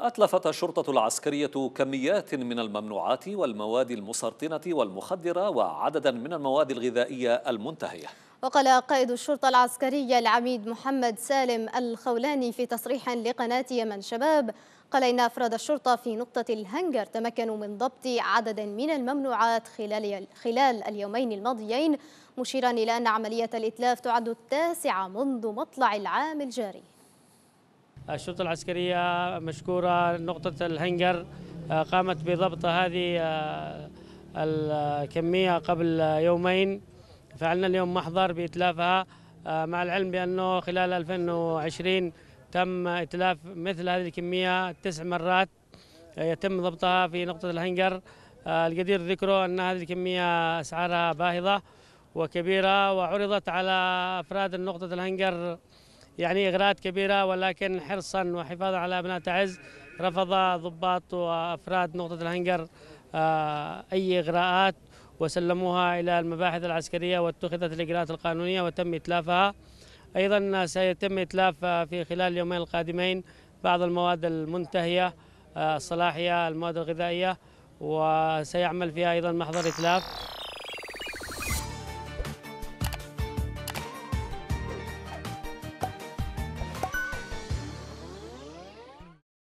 أتلفت الشرطة العسكرية كميات من الممنوعات والمواد المسرطنة والمخدرة وعددا من المواد الغذائية المنتهية وقال قائد الشرطة العسكرية العميد محمد سالم الخولاني في تصريح لقناة يمن شباب قال إن أفراد الشرطة في نقطة الهنجر تمكنوا من ضبط عدد من الممنوعات خلال, خلال اليومين الماضيين مشيرا إلى أن عملية الإتلاف تعد التاسعة منذ مطلع العام الجاري الشرطة العسكرية مشكورة نقطة الهنجر آه، قامت بضبط هذه آه، الكمية قبل يومين فعلنا اليوم محضر بإتلافها آه، مع العلم بأنه خلال 2020 تم إتلاف مثل هذه الكمية تسع مرات يتم ضبطها في نقطة الهنجر الجدير ذكره أن هذه الكمية أسعارها باهظة وكبيرة وعرضت على أفراد نقطة الهنجر يعني إغراءات كبيرة ولكن حرصا وحفاظا على أبناء تعز رفض ضباط وأفراد نقطة الهنجر آه، أي إغراءات وسلموها إلى المباحث العسكرية واتخذت الإجراءات القانونية وتم إتلافها أيضا سيتم إتلاف في خلال اليومين القادمين بعض المواد المنتهية آه، الصلاحية المواد الغذائية وسيعمل فيها أيضا محضر إتلاف